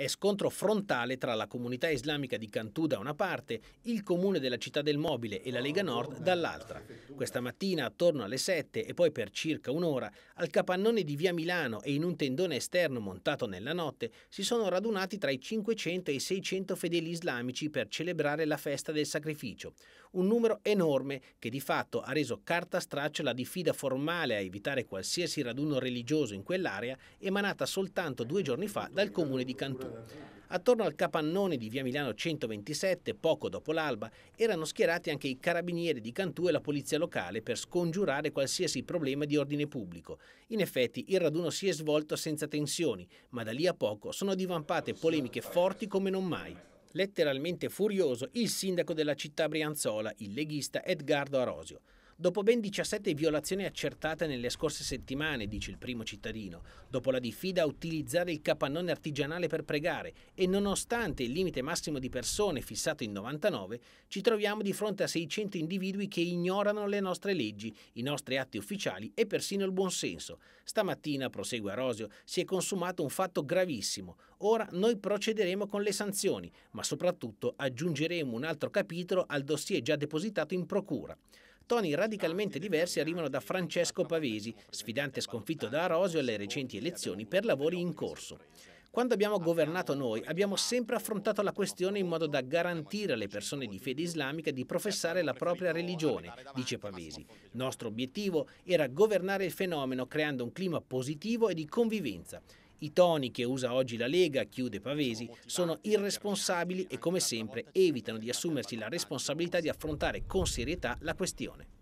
È scontro frontale tra la comunità islamica di Cantù da una parte, il comune della città del Mobile e la Lega Nord dall'altra. Questa mattina, attorno alle 7 e poi per circa un'ora, al capannone di via Milano e in un tendone esterno montato nella notte, si sono radunati tra i 500 e i 600 fedeli islamici per celebrare la festa del sacrificio. Un numero enorme che di fatto ha reso carta straccia la diffida formale a evitare qualsiasi raduno religioso in quell'area, emanata soltanto due giorni fa dal comune di Cantù. Attorno al capannone di via Milano 127, poco dopo l'alba, erano schierati anche i carabinieri di Cantù e la polizia locale per scongiurare qualsiasi problema di ordine pubblico. In effetti il raduno si è svolto senza tensioni, ma da lì a poco sono divampate polemiche forti come non mai. Letteralmente furioso il sindaco della città brianzola, il leghista Edgardo Arosio. Dopo ben 17 violazioni accertate nelle scorse settimane, dice il primo cittadino, dopo la diffida a utilizzare il capannone artigianale per pregare e nonostante il limite massimo di persone fissato in 99, ci troviamo di fronte a 600 individui che ignorano le nostre leggi, i nostri atti ufficiali e persino il buonsenso. Stamattina, prosegue Arosio, si è consumato un fatto gravissimo. Ora noi procederemo con le sanzioni, ma soprattutto aggiungeremo un altro capitolo al dossier già depositato in procura toni radicalmente diversi arrivano da Francesco Pavesi, sfidante sconfitto da Arosio alle recenti elezioni per lavori in corso. Quando abbiamo governato noi abbiamo sempre affrontato la questione in modo da garantire alle persone di fede islamica di professare la propria religione, dice Pavesi. Nostro obiettivo era governare il fenomeno creando un clima positivo e di convivenza. I toni che usa oggi la Lega, chiude Pavesi, sono irresponsabili e come sempre evitano di assumersi la responsabilità di affrontare con serietà la questione.